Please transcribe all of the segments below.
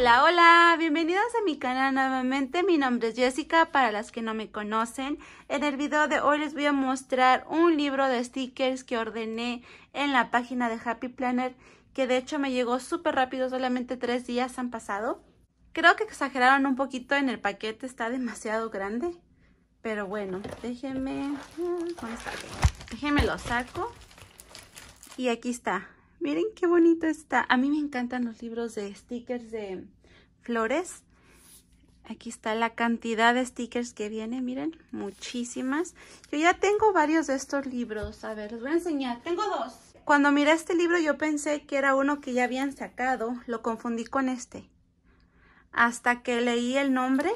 Hola, hola, bienvenidos a mi canal nuevamente. Mi nombre es Jessica, para las que no me conocen. En el video de hoy les voy a mostrar un libro de stickers que ordené en la página de Happy Planner, que de hecho me llegó súper rápido, solamente tres días han pasado. Creo que exageraron un poquito en el paquete, está demasiado grande. Pero bueno, déjenme... Ah, déjenme lo saco. Y aquí está. Miren qué bonito está. A mí me encantan los libros de stickers de flores. Aquí está la cantidad de stickers que viene, miren, muchísimas. Yo ya tengo varios de estos libros. A ver, les voy a enseñar. Tengo dos. Cuando miré este libro yo pensé que era uno que ya habían sacado. Lo confundí con este. Hasta que leí el nombre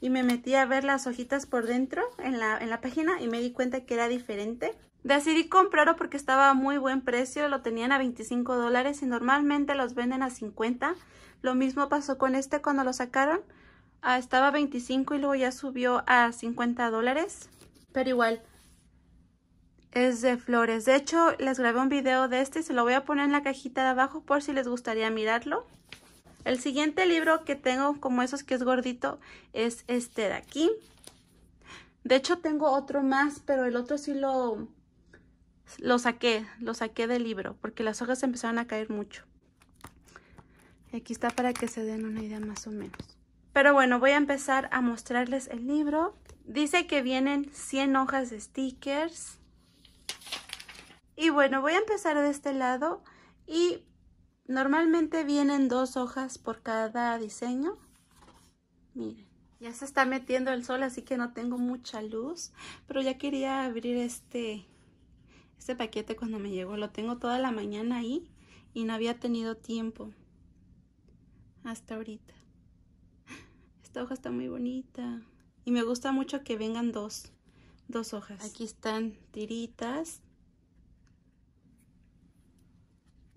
y me metí a ver las hojitas por dentro en la, en la página y me di cuenta que era diferente. Decidí comprarlo porque estaba a muy buen precio, lo tenían a 25 dólares y normalmente los venden a 50. Lo mismo pasó con este cuando lo sacaron, ah, estaba a 25 y luego ya subió a 50 dólares, pero igual es de flores. De hecho, les grabé un video de este se lo voy a poner en la cajita de abajo por si les gustaría mirarlo. El siguiente libro que tengo como esos que es gordito es este de aquí. De hecho, tengo otro más, pero el otro sí lo lo saqué, lo saqué del libro porque las hojas empezaron a caer mucho. Y aquí está para que se den una idea más o menos. Pero bueno, voy a empezar a mostrarles el libro. Dice que vienen 100 hojas de stickers. Y bueno, voy a empezar de este lado y normalmente vienen dos hojas por cada diseño. Miren, ya se está metiendo el sol así que no tengo mucha luz, pero ya quería abrir este este paquete cuando me llegó lo tengo toda la mañana ahí y no había tenido tiempo hasta ahorita. Esta hoja está muy bonita y me gusta mucho que vengan dos, dos hojas. Aquí están tiritas,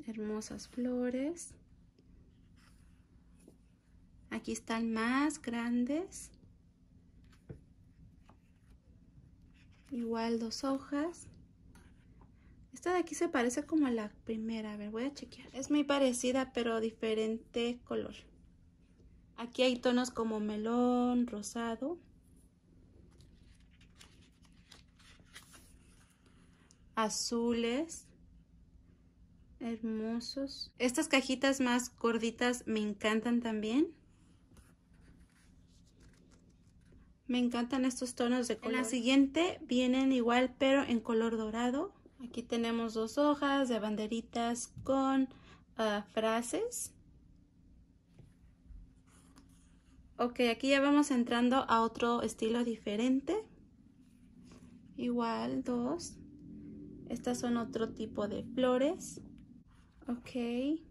hermosas flores. Aquí están más grandes. Igual dos hojas. Esta de aquí se parece como a la primera. A ver, voy a chequear. Es muy parecida, pero diferente color. Aquí hay tonos como melón, rosado. Azules. Hermosos. Estas cajitas más gorditas me encantan también. Me encantan estos tonos de color. la siguiente vienen igual, pero en color dorado. Aquí tenemos dos hojas de banderitas con ah, frases. Ok, aquí ya vamos entrando a otro estilo diferente. Igual, dos. Estas son otro tipo de flores. Ok. En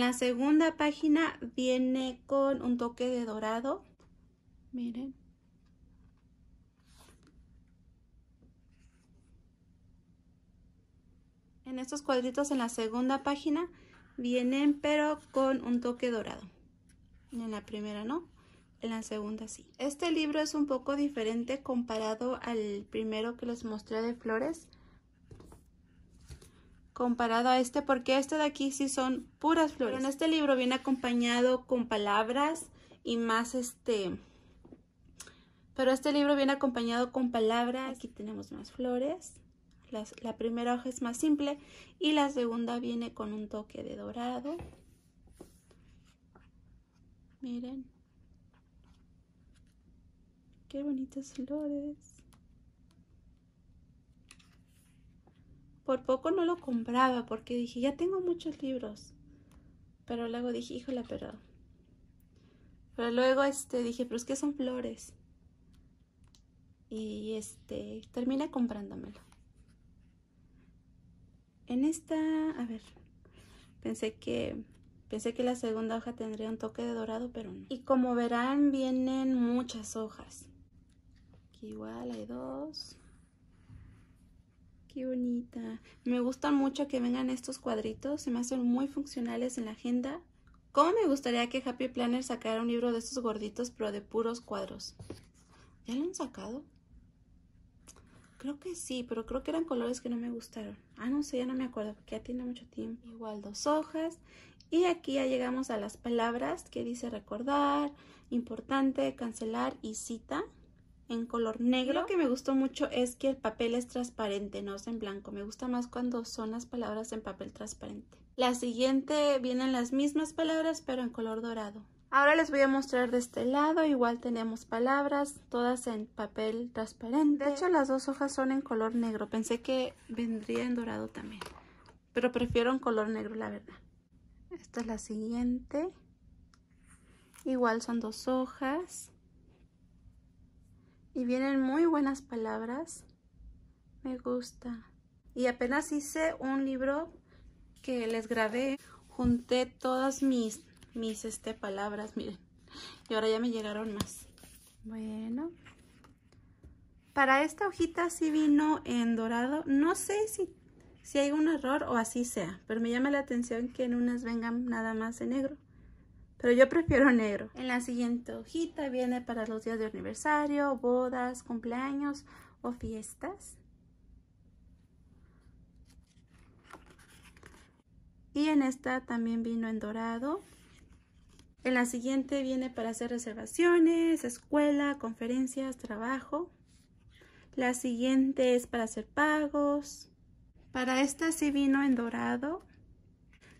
la segunda página viene con un toque de dorado. Miren. En estos cuadritos en la segunda página vienen pero con un toque dorado. En la primera no, en la segunda sí. Este libro es un poco diferente comparado al primero que les mostré de flores. Comparado a este, porque este de aquí sí son puras flores. en este libro viene acompañado con palabras y más este... Pero este libro viene acompañado con palabras. Aquí tenemos más flores la primera hoja es más simple y la segunda viene con un toque de dorado. Miren. Qué bonitos flores. Por poco no lo compraba porque dije, ya tengo muchos libros. Pero luego dije, híjola, pero... Pero luego este, dije, pero es que son flores. Y este, terminé comprándomelo. En esta, a ver, pensé que Pensé que la segunda hoja tendría un toque de dorado, pero no. Y como verán, vienen muchas hojas. Aquí igual hay dos. Qué bonita. Me gusta mucho que vengan estos cuadritos. Se me hacen muy funcionales en la agenda. ¿Cómo me gustaría que Happy Planner sacara un libro de estos gorditos, pero de puros cuadros? ¿Ya lo han sacado? Creo que sí, pero creo que eran colores que no me gustaron. Ah, no sé, ya no me acuerdo, porque ya tiene mucho tiempo. Igual dos hojas. Y aquí ya llegamos a las palabras que dice recordar, importante, cancelar y cita en color negro. Lo que me gustó mucho es que el papel es transparente, no es en blanco. Me gusta más cuando son las palabras en papel transparente. La siguiente vienen las mismas palabras pero en color dorado. Ahora les voy a mostrar de este lado, igual tenemos palabras, todas en papel transparente. De hecho, las dos hojas son en color negro, pensé que vendría en dorado también, pero prefiero en color negro, la verdad. Esta es la siguiente, igual son dos hojas y vienen muy buenas palabras, me gusta. Y apenas hice un libro que les grabé, junté todas mis mis este, palabras, miren. Y ahora ya me llegaron más. Bueno. Para esta hojita sí vino en dorado. No sé si, si hay un error o así sea. Pero me llama la atención que en unas vengan nada más en negro. Pero yo prefiero negro. En la siguiente hojita viene para los días de aniversario, bodas, cumpleaños o fiestas. Y en esta también vino en dorado. En la siguiente viene para hacer reservaciones, escuela, conferencias, trabajo. La siguiente es para hacer pagos. Para esta sí vino en dorado.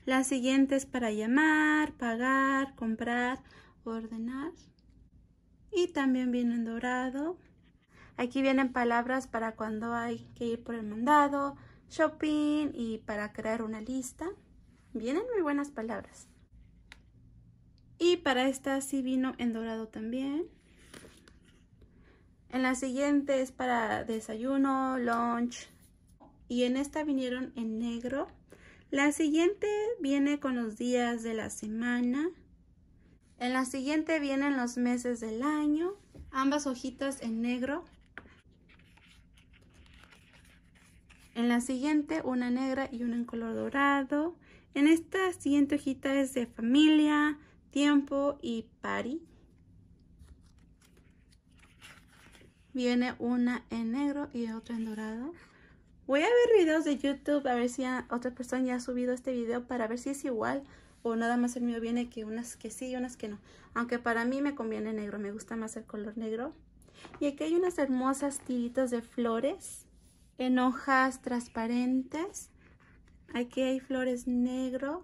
La siguiente es para llamar, pagar, comprar, ordenar. Y también viene en dorado. Aquí vienen palabras para cuando hay que ir por el mandado, shopping y para crear una lista. Vienen muy buenas palabras. Y para esta sí vino en dorado también. En la siguiente es para desayuno, lunch. Y en esta vinieron en negro. La siguiente viene con los días de la semana. En la siguiente vienen los meses del año. Ambas hojitas en negro. En la siguiente una negra y una en color dorado. En esta siguiente hojita es de familia, tiempo y Pari. Viene una en negro y otra en dorado. Voy a ver videos de YouTube a ver si otra persona ya ha subido este video para ver si es igual o nada más el mío viene que unas que sí y unas que no. Aunque para mí me conviene negro, me gusta más el color negro. Y aquí hay unas hermosas tiritas de flores en hojas transparentes. Aquí hay flores negro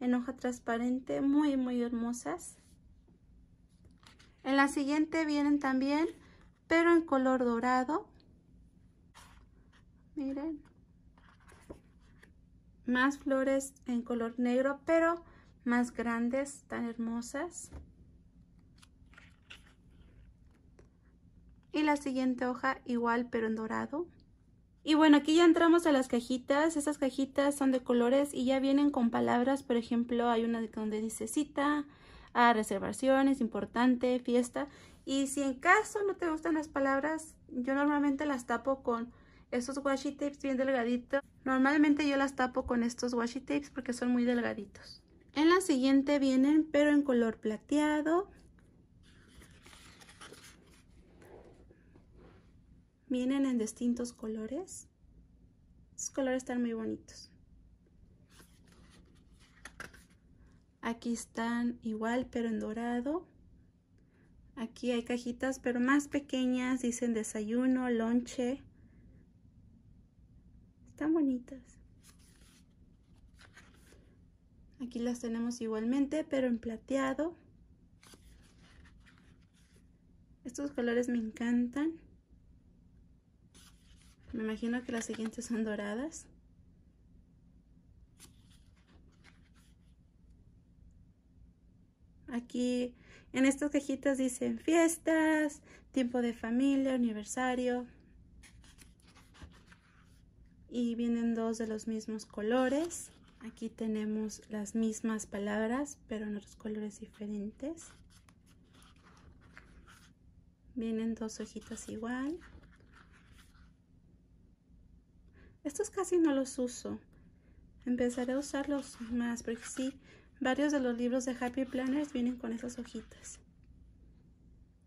en hoja transparente, muy, muy hermosas. En la siguiente vienen también, pero en color dorado. Miren. Más flores en color negro, pero más grandes, tan hermosas. Y la siguiente hoja igual, pero en dorado. Y bueno, aquí ya entramos a las cajitas. Esas cajitas son de colores y ya vienen con palabras. Por ejemplo, hay una donde dice cita, a reservaciones, importante, fiesta. Y si en caso no te gustan las palabras, yo normalmente las tapo con estos washi tapes bien delgaditos. Normalmente yo las tapo con estos washi tapes porque son muy delgaditos. En la siguiente vienen, pero en color plateado. Vienen en distintos colores. Estos colores están muy bonitos. Aquí están igual, pero en dorado. Aquí hay cajitas, pero más pequeñas. Dicen desayuno, lonche. Están bonitas. Aquí las tenemos igualmente, pero en plateado. Estos colores me encantan. Me imagino que las siguientes son doradas. Aquí en estas cajitas dicen fiestas, tiempo de familia, aniversario. Y vienen dos de los mismos colores. Aquí tenemos las mismas palabras, pero en otros colores diferentes. Vienen dos hojitas igual. Estos casi no los uso. Empezaré a usarlos más porque sí, varios de los libros de Happy Planners vienen con esas hojitas.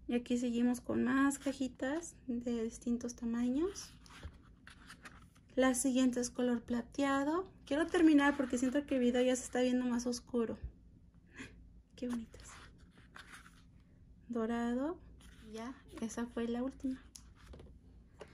Y aquí seguimos con más cajitas de distintos tamaños. La siguiente es color plateado. Quiero terminar porque siento que el video ya se está viendo más oscuro. Qué bonitas. Dorado. Ya, esa fue la última.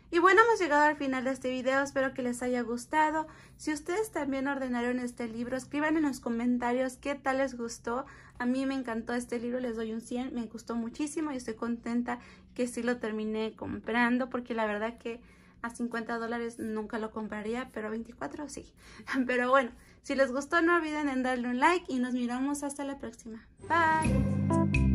Y bueno, hemos llegado al final de este video, espero que les haya gustado. Si ustedes también ordenaron este libro, escriban en los comentarios qué tal les gustó. A mí me encantó este libro, les doy un 100, me gustó muchísimo y estoy contenta que sí lo terminé comprando porque la verdad que a 50 dólares nunca lo compraría, pero a 24 sí. Pero bueno, si les gustó no olviden en darle un like y nos miramos hasta la próxima. Bye.